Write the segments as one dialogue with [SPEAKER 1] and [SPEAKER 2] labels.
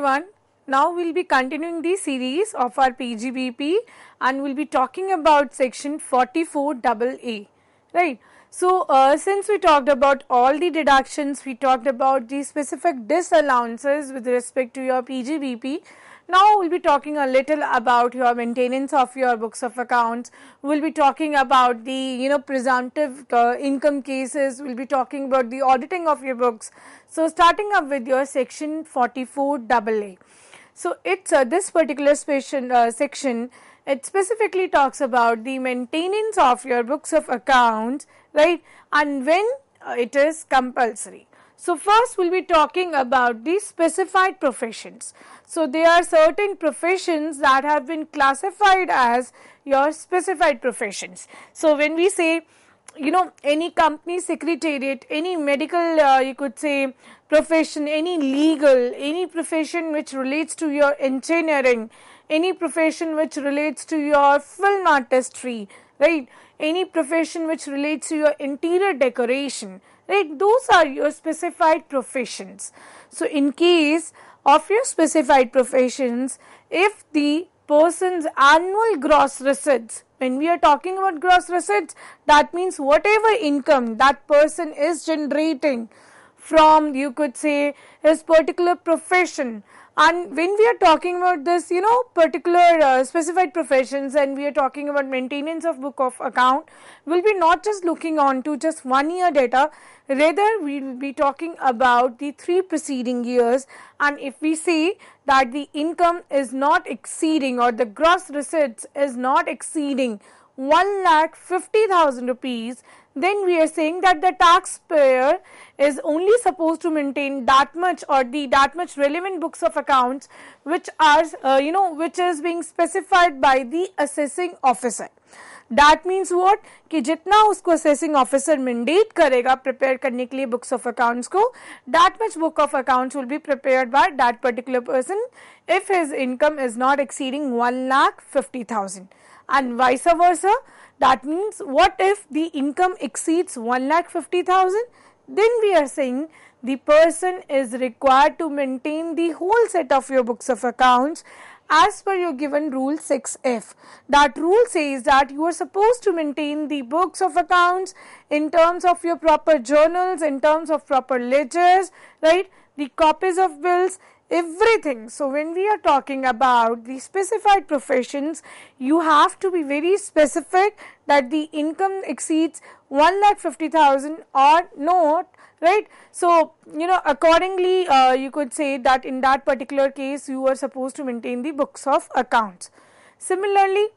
[SPEAKER 1] everyone. Now we will be continuing the series of our PGBP and we will be talking about section 44AA, right. So, uh, since we talked about all the deductions, we talked about the specific disallowances with respect to your PGBP. Now we'll be talking a little about your maintenance of your books of accounts. We'll be talking about the you know presumptive uh, income cases. We'll be talking about the auditing of your books. So starting up with your section 44 A. So it's uh, this particular special, uh, section. It specifically talks about the maintenance of your books of accounts, right? And when uh, it is compulsory. So first we'll be talking about the specified professions. So, there are certain professions that have been classified as your specified professions. So, when we say you know any company secretariat any medical uh, you could say profession any legal any profession which relates to your engineering any profession which relates to your film artistry right any profession which relates to your interior decoration right those are your specified professions so in case of your specified professions if the person's annual gross receipts when we are talking about gross receipts that means whatever income that person is generating from you could say his particular profession and when we are talking about this you know particular uh, specified professions and we are talking about maintenance of book of account we will be not just looking on to just one year data Rather, we will be talking about the three preceding years and if we see that the income is not exceeding or the gross receipts is not exceeding one lakh fifty thousand rupees, then we are saying that the taxpayer is only supposed to maintain that much or the that much relevant books of accounts which are uh, you know which is being specified by the assessing officer. That means what कि जितना उसको assessing officer mandate करेगा prepare करने के लिए books of accounts को that much book of accounts will be prepare by that particular person if his income is not exceeding one lakh fifty thousand and vice versa that means what if the income exceeds fifty thousand? then we are saying the person is required to maintain the whole set of your books of accounts as per your given rule 6f. That rule says that you are supposed to maintain the books of accounts in terms of your proper journals, in terms of proper ledgers, right, the copies of bills, everything. So, when we are talking about the specified professions, you have to be very specific that the income exceeds 1 lakh 50,000 or not right. So, you know accordingly uh, you could say that in that particular case you are supposed to maintain the books of accounts. Similarly,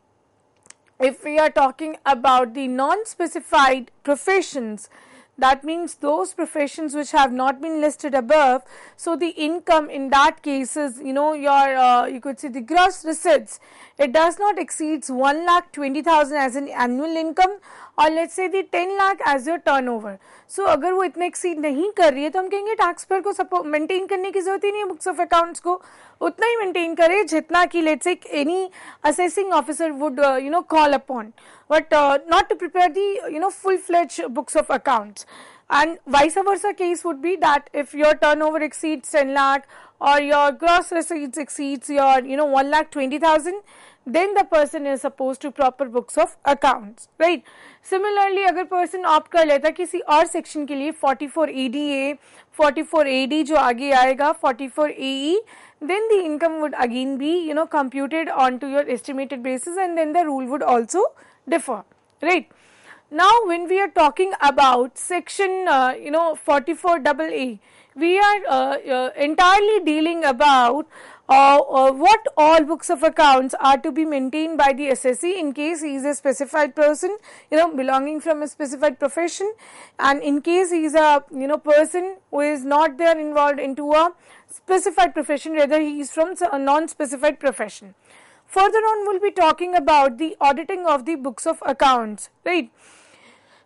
[SPEAKER 1] if we are talking about the non-specified professions that means those professions which have not been listed above. So, the income in that case is you know your uh, you could say the gross receipts it does not exceeds 1 lakh 20,000 as an annual income और let's say the ten lakh as your over so अगर वो इतने exceed नहीं कर रही है तो हम कहेंगे टैक्स पेयर को सपोर्ट मेंटेन करने की जरूरत ही नहीं है बुक्स ऑफ अकाउंट्स को उतना ही मेंटेन करे जितना कि let's say any assessing officer would you know call upon but not to prepare the you know full fledge books of accounts and vice and case would be would if your turn over exceeds ten lakh और your gross receipts exceeds your you know one lakh twenty thousand then the person is supposed to proper books of accounts right similarly अगर person opt कर लेता किसी और section के लिए 44 ADA 44 AD जो आगे आएगा 44 AE then the income would again be you know computed onto your estimated basis and then the rule would also differ right now when we are talking about section uh, you know 44 AA we are uh, uh, entirely dealing about uh, uh, what all books of accounts are to be maintained by the SSE in case he is a specified person, you know, belonging from a specified profession and in case he is a, you know, person who is not there involved into a specified profession, rather he is from a non-specified profession. Further on, we will be talking about the auditing of the books of accounts, right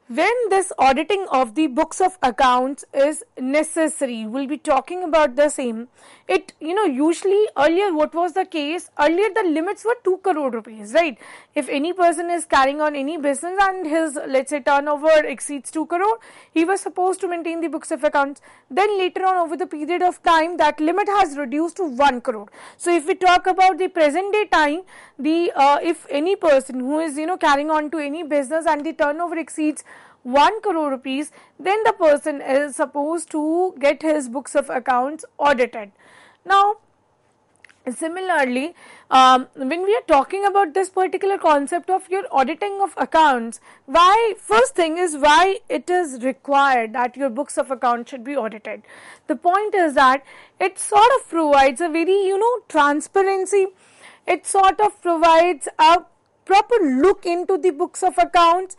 [SPEAKER 1] when this auditing of the books of accounts is necessary we'll be talking about the same it you know usually earlier what was the case earlier the limits were 2 crore rupees right if any person is carrying on any business and his let's say turnover exceeds 2 crore he was supposed to maintain the books of accounts then later on over the period of time that limit has reduced to 1 crore so if we talk about the present day time the uh, if any person who is you know carrying on to any business and the turnover exceeds 1 crore rupees, then the person is supposed to get his books of accounts audited. Now, Similarly, um, when we are talking about this particular concept of your auditing of accounts, why first thing is why it is required that your books of accounts should be audited. The point is that it sort of provides a very you know transparency. It sort of provides a proper look into the books of accounts.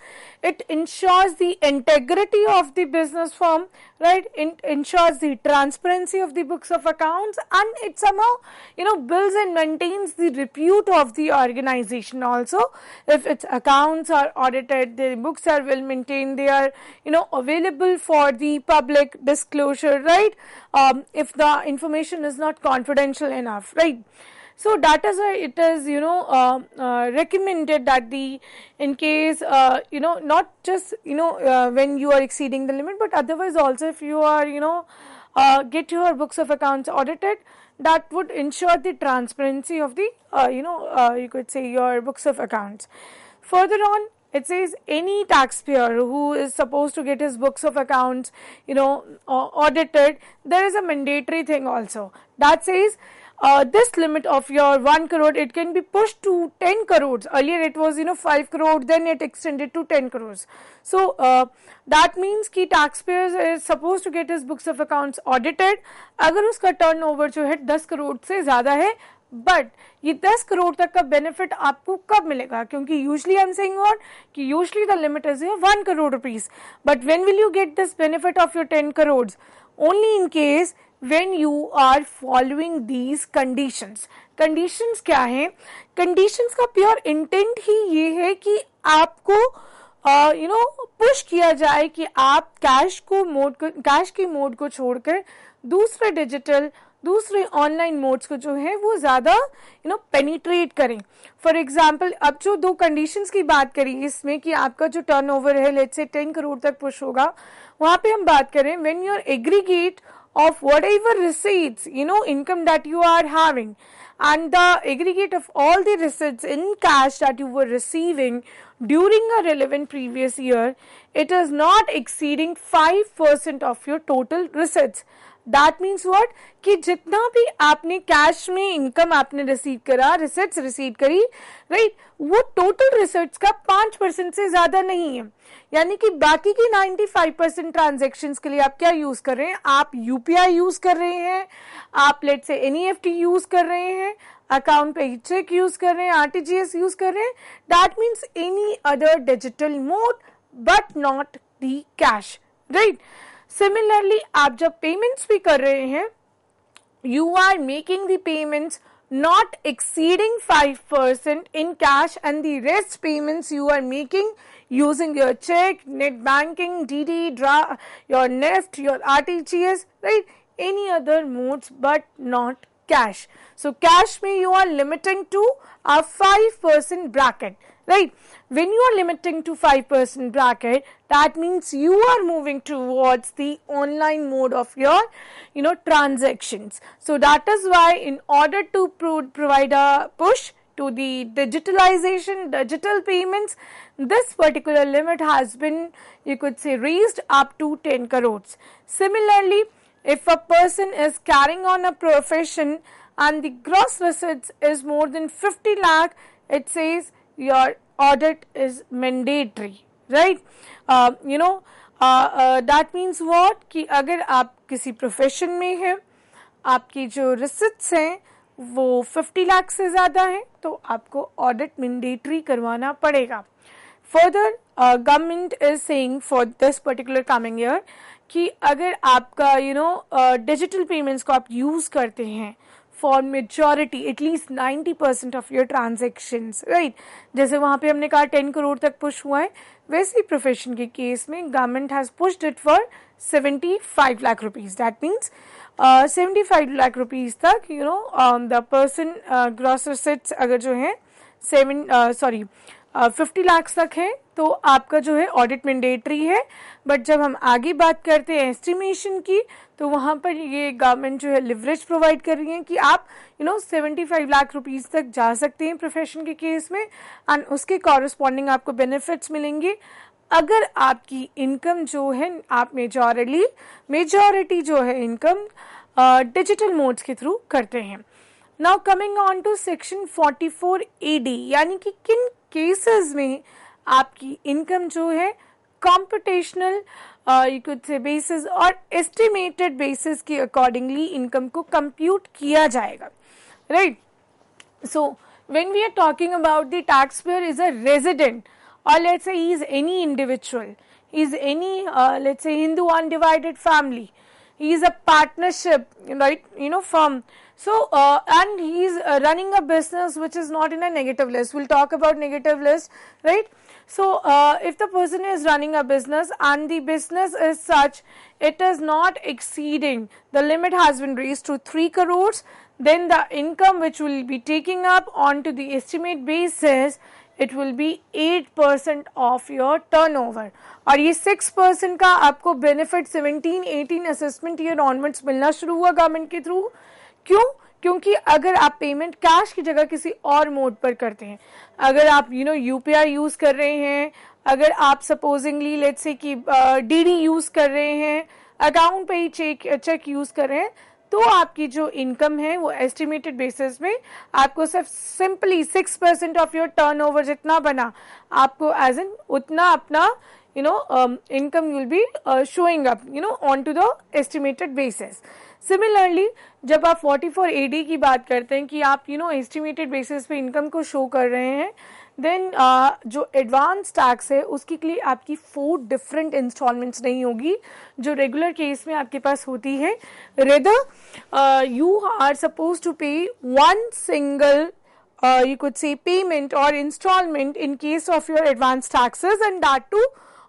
[SPEAKER 1] It ensures the integrity of the business firm, right? It ensures the transparency of the books of accounts and it somehow, you know, builds and maintains the repute of the organization also. If its accounts are audited, the books are well maintained, they are, you know, available for the public disclosure, right? Um, if the information is not confidential enough, right? So that is why it is you know uh, uh, recommended that the in case uh, you know not just you know uh, when you are exceeding the limit but otherwise also if you are you know uh, get your books of accounts audited that would ensure the transparency of the uh, you know you could say your books of accounts. Further on it says any taxpayer who is supposed to get his books of accounts you know audited there is a mandatory thing also that says uh, this limit of your 1 crore it can be pushed to 10 crores earlier it was you know 5 crore then it extended to 10 crores so uh, that means ki taxpayers is supposed to get his books of accounts audited agar uska turnover jo hai 10 crore se zyada hai but ये 10 करोड़ तक का benefit आपको कब मिलेगा क्योंकि usually I am saying what कि usually the limit is your 1 crore rupees but when will you get this benefit of your 10 crore only in case when you are following these conditions conditions क्या है conditions का pure intent ही ये है कि आपको you know push किया जाए कि आप कैश को मोड कैश के मोड को छोड़कर दूसरे डिजिटल दूसरे ऑनलाइन मोड्स को जो है वो ज़्यादा यू नो पेनिट्रेट करें फॉर एग्जाम्पल अब जो दो कंडीशंस की बात करी इसमें कि आपका जो टर्नओवर है लेट से टेन करोड़ तक पुश होगा वहाँ पे हम बात करें when your aggregate of whatever receipts you know income that you are having and the aggregate of all the receipts in cash that you were receiving during a relevant previous year it is not exceeding 5% of your total receipts that means what कि जितना भी आपने cash में income आपने receive करा research receive करी right वो total research का पांच परसेंट से ज्यादा नहीं है यानी कि बाकी की नाइन्टी फाइव परसेंट ट्रांजेक्शन के लिए आप क्या यूज कर रहे हैं आप यूपीआई यूज कर रहे हैं आप लेट से एन यूज कर रहे हैं अकाउंट पे चेक यूज कर रहे हैं आरटीजीएस यूज कर रहे हैं that means any other digital mode but not the cash right similarly आप जब पेमेंट्स भी कर रहे हैं you are making the payments not exceeding five percent in cash and the rest payments you are making using your cheque net banking D D draft your NEFT your R T G S right any other modes but not cash so cash में you are limiting to a five percent bracket right? When you are limiting to 5% bracket, that means you are moving towards the online mode of your, you know, transactions. So that is why in order to pro provide a push, to the digitalization, digital payments, this particular limit has been you could say raised up to 10 crores. Similarly, if a person is carrying on a profession and the gross receipts is more than 50 lakh, it says your audit is mandatory right uh, you know uh, uh, that means what कि अगर आप किसी profession में हैं आपकी जो receipts हैं वो 50 लाख से ज़्यादा हैं तो आपको ऑडिट मैंडेटरी करवाना पड़ेगा further government is saying for this particular coming year कि अगर आपका यू नो डिजिटल पेमेंट्स को आप यूज़ करते हैं for majority at least ninety percent of your transaction right जैसे वहां पे हमने कहा टेन करोड़ तक पुश हुआ है वैसे ही प्रोफेशन के केस में government has pushed it for seventy five lakh rupees that means seventy five lakh rupees तक you know the person gross receipts अगर जो है seven sorry uh, fifty lakh तक है तो आपका जो है ऑडिट मैंडेटरी है बट जब हम आगे बात करते हैं एस्टिमेशन की तो वहाँ पर ये गवर्नमेंट जो है लिवरेज प्रोवाइड कर रही है कि आप you know seventy five lakh rupees तक जा सकते हैं प्रोफेशन के केस में एंड उसके कॉरस्पॉन्डिंग आपको बेनिफिट्स मिलेंगे अगर आपकी इनकम जो है आप मेजॉरली मेजॉरिटी जो है इनकम डिजिटल मोड्स के थ्रू करते हैं now coming on to section 44 AD यानी कि किन केसेस में आपकी इनकम जो है कॉम्पिटिशनल से बेसिस और एस्टिमेटेड बेसिस के अकॉर्डिंगली इनकम को कंप्यूट किया जाएगा right so when we are talking about the tax payer is a resident और let's is any individual is any let's Hindu undivided family is a partnership right you know from So, uh, and he is uh, running a business which is not in a negative list. We will talk about negative list, right. So, uh, if the person is running a business and the business is such, it is not exceeding, the limit has been raised to 3 crores, then the income which will be taking up onto the estimate basis, it will be 8% of your turnover. और ये 6% ka? आपको benefit 17, 18 assessment year onwards milna शुरू हुआ government के क्यों क्योंकि अगर आप पेमेंट कैश की जगह किसी और मोड पर करते हैं अगर आप यू नो यू यूज़ कर रहे हैं अगर आप सपोजिंगली लेट्स से कि डी डी यूज़ कर रहे हैं अकाउंट पे ही चेक चेक यूज़ कर रहे हैं तो आपकी जो इनकम है वो एस्टिमेटेड बेसिस में आपको सिर्फ simply six percent of your turn over जितना बना आपको एज एन उतना अपना you know income will be showing up you know on to the estimated basis similarly जब आप 44 एडी की बात करते हैं कि आप यू नो एस्टिमेटेड बेसिस पे इनकम को शो कर रहे हैं देन uh, जो एडवांस टैक्स है उसके लिए आपकी फोर डिफरेंट इंस्टॉलमेंट्स नहीं होगी जो रेगुलर केस में आपके पास होती है rather you are suppose to pay one single you कुछ से पेमेंट और installment in case of your advance advance and that too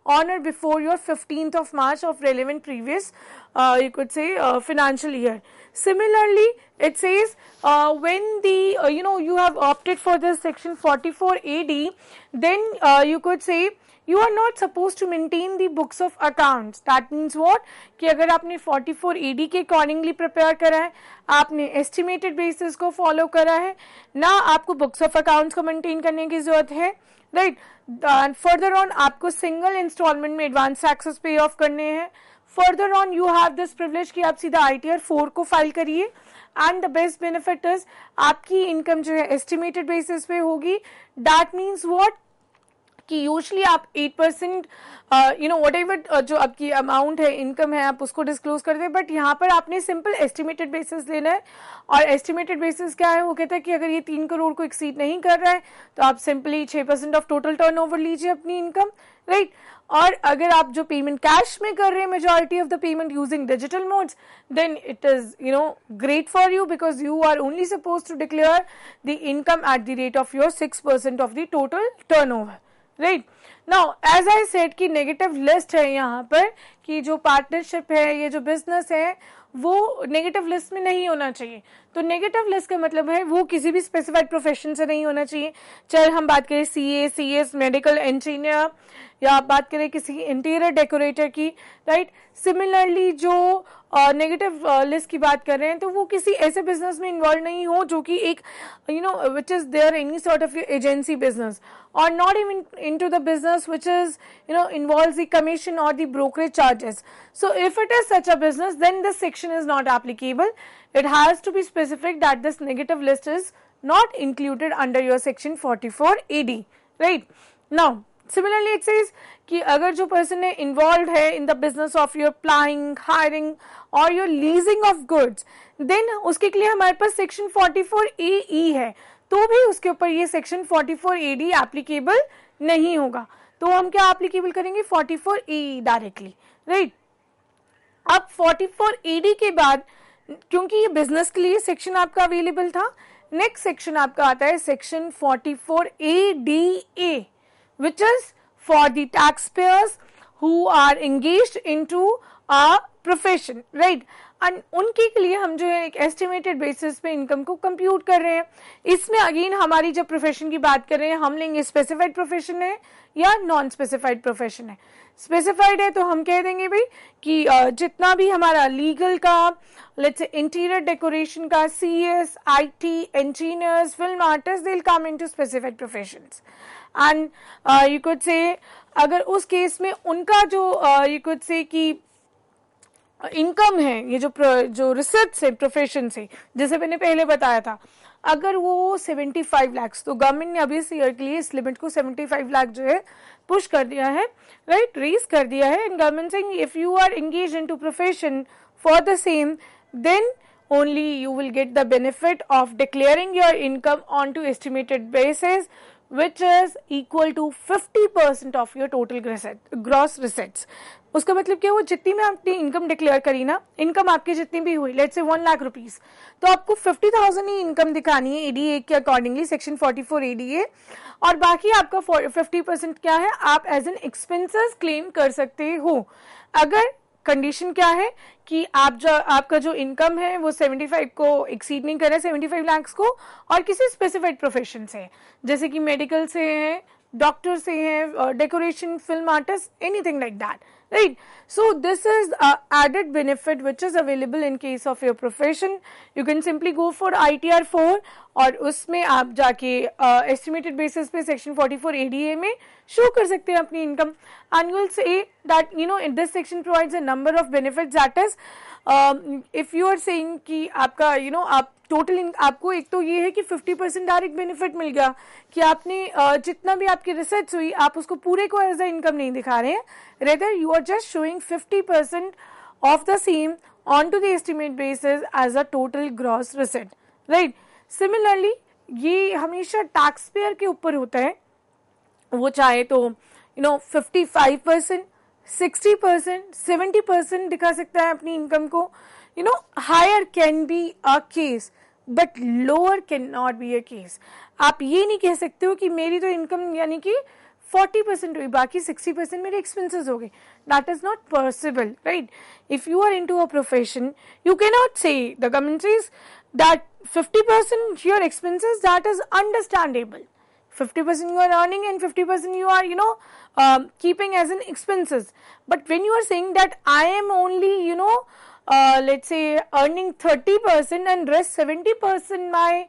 [SPEAKER 1] on or before your 15th of March of relevant previous uh, you could say uh, financial year. Similarly, it says uh, when the uh, you know you have opted for this section 44 AD then uh, you could say you are not supposed to maintain the books of accounts that means what कि अगर आपने 44 AD के accordingly prepare करा है आपने estimated basis को follow करा है ना आपको books of accounts को maintain करने की ज़रूरत है राइट एंड फर्दर ऑन आपको सिंगल इंस्टॉलमेंट में एडवांस एक्सेस पे ऑफ करने हैं further on you have this privilege कि आप सीधा आई टी आर फोर को फाइल करिए and the best benefit is आपकी इनकम जो है एस्टिमेटेड बेसिस पे होगी दैट मीन्स वॉट कि यूजली आप eight percent you know whatever जो आपकी अमाउंट है इनकम है आप उसको डिस्क्लोज कर दें बट यहाँ पर आपने सिंपल एस्टिमेटेड बेसिस लेना है और एस्टिमेटेड बेसिस क्या है वो कहता है कि अगर ये तीन करोड़ को एक्सीड नहीं कर रहा है तो आप सिंपली छः percent of total turn over लीजिए अपनी इनकम राइट और अगर आप जो पेमेंट कैश में कर रहे हैं majority of the payment using digital modes then it is you know great for you because you are only suppose to declare the income at the rate of your six percent of the total turn over right now as I said की negative list है यहाँ पर कि जो partnership है ये जो business है वो नेगेटिव लिस्ट में नहीं होना चाहिए तो नेगेटिव लिस्ट का मतलब है वो किसी भी स्पेसिफाइड प्रोफेशन से नहीं होना चाहिए चाहे हम बात करें C A C S medical engineer या आप बात करें किसी इंटीरियर डेकोरेटर की राइट सिमिलरली जो नेगेटिव uh, लिस्ट uh, की बात कर रहे हैं तो वो किसी ऐसे बिजनेस में इन्वॉल्व नहीं हो जो कि एक you know which is there any sort of agency business और not even into the business which is you know involve the commission और the brokerage charges so if it is such a business then this section is not applicable it has to be specific that this negative list is not included under your section 44 AD, right. Now, similarly it says कि अगर जो person है involve है in the business of your plying hiring और your leasing of goods then उसके लिए हमारे पास section 44 ए ई है तो भी उसके ऊपर ये सेक्शन 44 ए डी एप्लीकेबल नहीं होगा तो हम क्या एप्लीकेबल करेंगे 44 ए ई डायरेक्टली राइट अब 44 ए डी के बाद क्योंकि ये बिजनेस के लिए सेक्शन आपका अवेलेबल था नेक्स्ट सेक्शन आपका आता है section 44 A D A which is for the tax payers who are engage into a profession right and उनके के लिए हम जो है एक एस्टिमेटेड बेसिस पे इनकम को कंप्यूट कर रहे हैं इसमें अगेन हमारी जब प्रोफेशन की बात कर रहे हैं हम लेंगे स्पेसिफाइड प्रोफेशन है या नॉन स्पेसिफाइड प्रोफेशन है स्पेसिफाइड है तो हम कह देंगे भाई कि जितना भी हमारा लीगल का लेट्स इंटीरियर डेकोरेशन का C S I T engineers film artist they'll come into specific profession and you could say अगर उस केस में उनका जो यू कुड से कि इनकम है ये जो जो रिसर्च से प्रोफेशन से जैसे मैंने पहले बताया था अगर वो सेवेंटी फाइव लाख तो गवर्नमेंट ने अभी इस ईयर के लिए इस लिमिट को फाइव लाख जो है पुश कर दिया है राइट रेज कर दिया है and government since if you are engage into profession for the same then only you will get the benefit of declaring your income onto estimated basis which is equal to fifty percent of your total gross receipts उसका मतलब क्या हुआ जितनी में आपने income declare करी ना income आपकी जितनी भी हुई लेट से वन लाख रुपीज तो आपको फिफ्टी थाउजेंड ही इनकम दिखानी है एडीए के accordingly section forty four ADA और बाकी आपका फिफ्टी परसेंट क्या है आप एज एन एक्सपेंसेस क्लेम कर सकते हो अगर कंडीशन क्या है कि आप जो आपका जो इनकम है वो 75 को एक्सीड नहीं करे 75 लाख को और किसी स्पेसिफाइड प्रोफेशन से जैसे कि मेडिकल से है डॉक्टर से है decoration film artist anything like that right. So this is a added benefit which is available in case of your profession. You can simply go for ITR 4 और उसमें आप जाके एस्टिमेटेड बेसिस पे section 44 ADA में show कर सकते हैं अपनी income and you will say that you know this section provides a number of benefits that is if you are saying कि आपका यू you नो know, आप टोटल आपको एक तो ये है कि 50 परसेंट डायरेक्ट बेनिफिट मिल गया कि आपने uh, जितना भी आपकी रिसर्च हुई आप उसको पूरे को एज अ इनकम नहीं दिखा रहे हैं rather you are just showing 50 percent of the same on to the estimate basis as a total gross receipt right similarly ये हमेशा टैक्स पेयर के ऊपर होता है वो चाहे तो you know fifty five percent sixty percent seventy percent दिखा सकता है अपनी इनकम को you know higher can be a case but lower can not be a case आप ये नहीं कह सकते हो कि मेरी तो इनकम यानी कि फोर्टी परसेंट हुई बाकी सिक्सटी परसेंट मेरे एक्सपेंसेस हो गए that is not possible right if you are into a profession you can not say the government is that fifty percent your expenses that is understandable 50% you are earning and 50% you are you know um, keeping as an expenses but when you are saying that i am only you know uh, let's say earning 30% and rest 70% my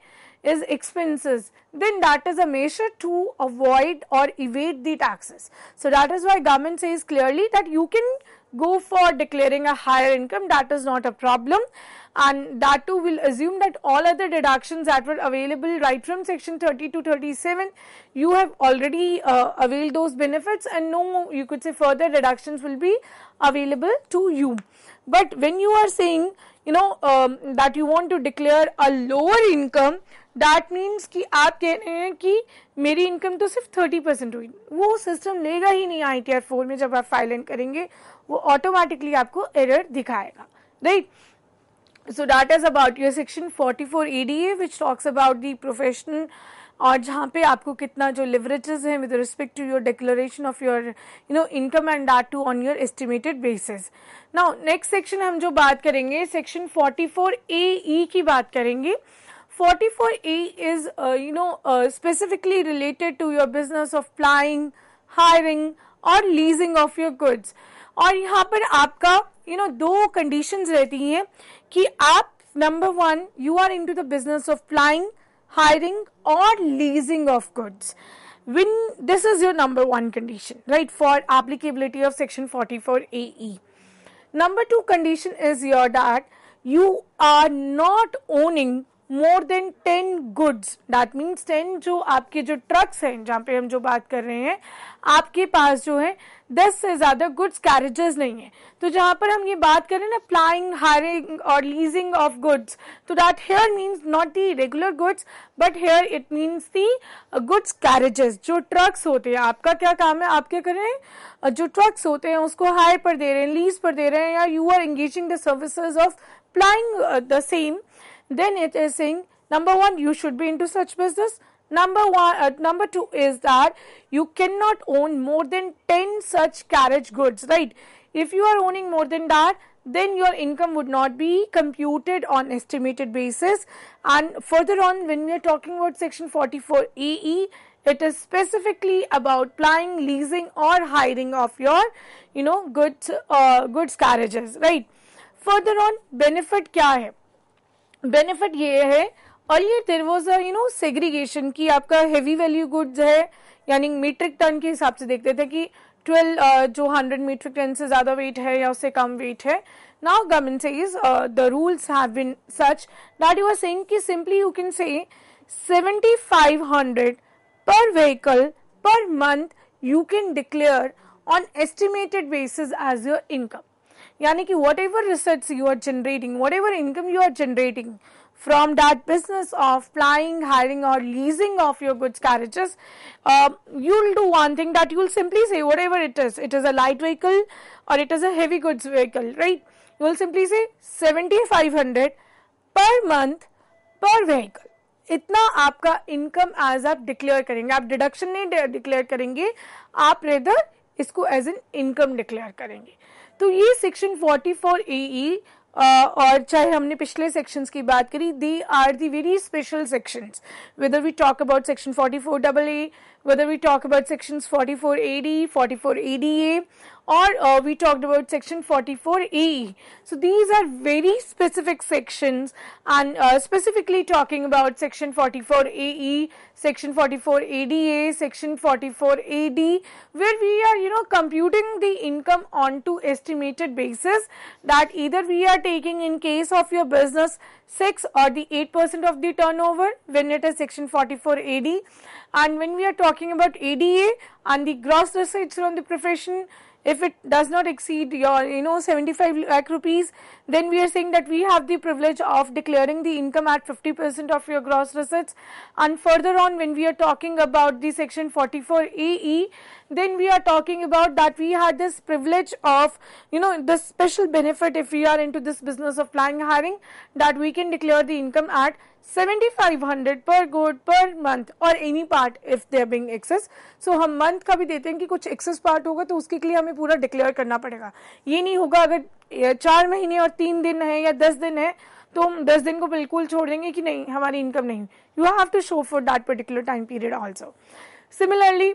[SPEAKER 1] is expenses then that is a measure to avoid or evade the taxes so that is why government says clearly that you can go for declaring a higher income that is not a problem and that too will assume that all other deductions that were available right from section 30 to 37 you have already uh, availed those benefits and no you could say further deductions will be available to you but when you are saying you know um, that you want to declare a lower income that means कि आप कह रहे हैं कि मेरी income तो सिर्फ 30 percent हुई वो system लेगा ही नहीं ITR four आर फोर में जब आप फाइल करेंगे वो ऑटोमेटिकली आपको एरर दिखाएगा right so that is about your section 44 A which talks about the profession और जहाँ पे आपको कितना जो लिवरेजेस हैं with respect to your declaration of your you know income and that too on your estimated basis now next section हम जो बात करेंगे सेक्शन 44 ए ई की बात करेंगे 44 A is you know specifically related to your business of plying hiring और leasing of your goods और यहाँ पर आपका यू नो दो कंडीशंस रहती हैं कि आप number one you are into the business of plying hiring और leasing of goods when this is your number one condition right for applicability of section forty four A E number two condition is your that you are not owning more than ten goods that means ten जो आपके जो trucks हैं जहाँ पे हम जो बात कर रहे हैं आपके पास जो है दस से ज़्यादा गुड्स कैरेजेस नहीं है तो जहाँ पर हम ये बात करें ना प्लाइंग हायरिंग और लीजिंग ऑफ गुड्स तो that here means not the regular goods but here it means the goods carriages जो ट्रक्स होते हैं आपका क्या काम है आप क्या कर रहे हैं uh, जो ट्रक्स होते हैं उसको हायर पर दे रहे हैं लीज पर दे रहे हैं या you are engaging the services of plying the same then it is saying number one you should be into such business number one uh, number two is that you cannot own more than 10 such carriage goods right if you are owning more than that then your income would not be computed on estimated basis and further on when we are talking about section 44 it it is specifically about plying leasing or hiring of your you know goods uh, goods carriages right further on benefit kya hai benefit ये है ये there was you know segregation की आपका heavy value goods है यानी metric ton के हिसाब से देखते थे कि ट्वेल्व uh, जो हंड्रेड मीट्रिक टन से ज़्यादा वेट है या उससे कम वेट है now government is the rules have such that you are saying कि simply you can say hundred per vehicle per month you can declare on estimated basis as your income यानी कि whatever research you are generating whatever income you are generating from that business of plying hiring और leasing of your goods carriages you will do one thing that you will simply say whatever it is it is a light vehicle और it is heavy goods vehicle right you will simply say seventy five hundred per month per vehicle इतना आपका income as आप declare करेंगे आप deduction नहीं declare करेंगे आप rather इसको एज एन इनकम डिक्लेयर करेंगे तो ये सेक्शन 44 एई और चाहे हमने पिछले सेक्शंस की बात करी they are the very special sections whether we talk about section 44 double A whether we talk about sections 4480, 4480 ada or uh, we talked about section 44E. So, these are very specific sections and uh, specifically talking about section 44AE, section 44ADA, section 44AD where we are you know computing the income onto estimated basis that either we are taking in case of your business 6 or the 8 percent of the turnover when it is section 44AD and when we are talking talking about ADA and the gross receipts from the profession if it does not exceed your you know 75 lakh rupees then we are saying that we have the privilege of declaring the income at 50% of your gross receipts and further on when we are talking about the section 44 AE then we are talking about that we had this privilege of you know this special benefit if we are into this business of flying hiring that we can declare the income at 7500 पर good per month और any part if they being excess so हम month का भी देते हैं कि कुछ access part होगा तो उसके लिए हमें पूरा डिक्लेयर करना पड़ेगा ये नहीं होगा अगर चार महीने और तीन दिन है या दस दिन है तो हम दस दिन को बिल्कुल छोड़ देंगे कि नहीं हमारी इनकम नहीं you have to show for that particular time period also similarly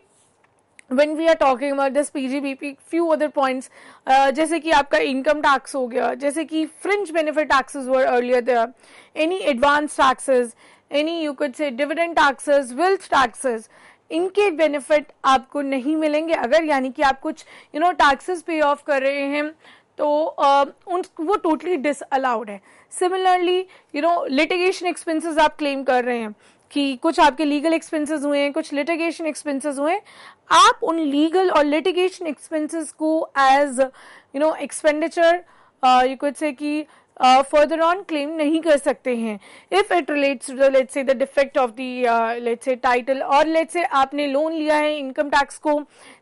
[SPEAKER 1] when we are talking about this PGBP, few other points, uh, जैसे कि आपका income tax हो गया, जैसे कि fringe benefit taxes were earlier there, any advance taxes, any you could say dividend taxes, wealth taxes, इनके benefit आपको नहीं मिलेंगे अगर यानी कि आप कुछ you know taxes pay off कर रहे हैं तो उन वो टोटली डिस अलाउड है similarly you know litigation expenses आप क्लेम कर रहे हैं कि कुछ आपके लीगल एक्सपेंसेस हुए हैं कुछ लिटिगेशन एक्सपेंसेस हुए हैं आप उन लीगल और लिटिगेशन एक्सपेंसेस को as you know expenditure you कुछ से कि फर्दर ऑन क्लेम नहीं कर सकते हैं if it relates to the let's say the defect of let's say title और लेट से आपने लोन लिया है इनकम टैक्स को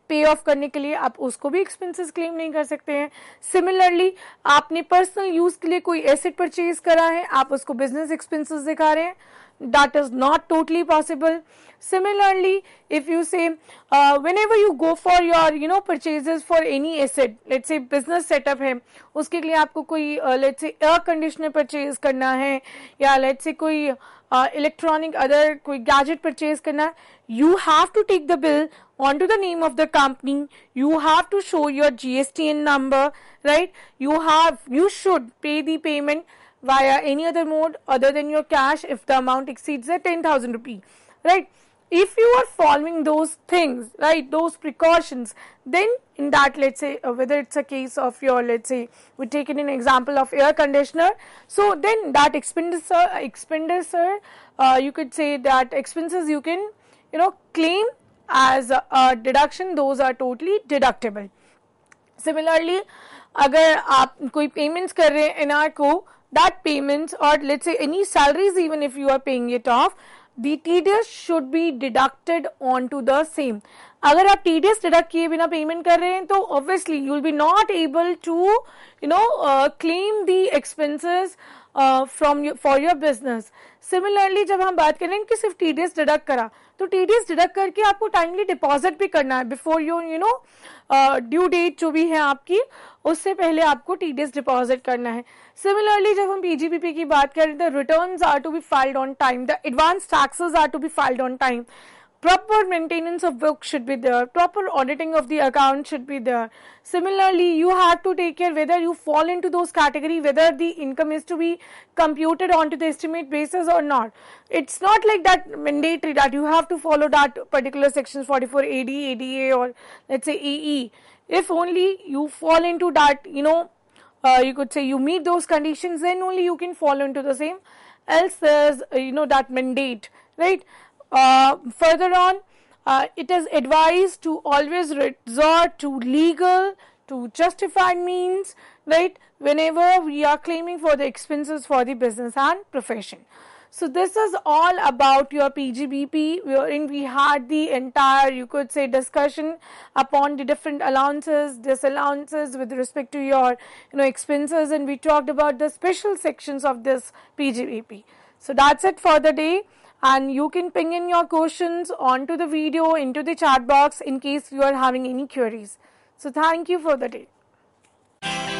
[SPEAKER 1] पे ऑफ करने के लिए आप उसको भी एक्सपेंसेस क्लेम नहीं कर सकते हैं सिमिलरली आपने पर्सनल यूज़ के लिए कोई एसेट परचेज करा है आप उसको बिजनेस एक्सपेंसेस दिखा रहे हैं that is not totally possible. Similarly, if you say uh, whenever you go for your you know purchases for any asset, let's say business setup hai, uske liye aapko koi let's say air conditioner purchase karna hai, ya let's say koi uh, electronic other koi gadget purchase karna, you have to take the bill onto the name of the company. You have to show your GSTN number, right? You have you should pay the payment via any other mode other than your cash if the amount exceeds the 10,000 rupee, right. If you are following those things, right, those precautions, then in that, let's say, uh, whether it's a case of your, let's say, we are taking an example of air conditioner. So then that expenditure, expenditure, uh, you could say that expenses you can, you know, claim as a, a deduction, those are totally deductible. Similarly, अगर आप कोई payments कर रहे हैं को that payments or let's say any salaries even if you are paying it off the TDS should be deducted onto the same. अगर आप TDS deduct किए बिना payment कर रहे हैं तो obviously you will be not able to you know uh, claim the expenses uh, from for your business. Similarly जब हम बात करें कि सिर्फ टीडीएस डिडक्ट करा तो टीडीएस डिडक्ट करके आपको टाइमली डिपॉजिट भी करना है before you you know due date जो भी है आपकी उससे पहले आपको टीडीएस डिपॉजिट करना है सिमिलरली जब हम पीजीपीपी की बात करें तो return are to be filed on time the advance taxes are to be filed on time proper maintenance of books should be there, proper auditing of the account should be there. Similarly, you have to take care whether you fall into those category, whether the income is to be computed onto the estimate basis or not. It's not like that mandatory that you have to follow that particular section 44 AD, ADA or let's say EE. If only you fall into that, you know, uh, you could say you meet those conditions, then only you can fall into the same. Else there's, uh, you know, that mandate, right? Uh, further on, uh, it is advised to always resort to legal, to justified means, right, whenever we are claiming for the expenses for the business and profession. So, this is all about your PGBP wherein we had the entire you could say discussion upon the different allowances, disallowances with respect to your you know expenses and we talked about the special sections of this PGBP. So, that's it for the day and you can ping in your questions onto the video into the chat box in case you are having any queries. So thank you for the day.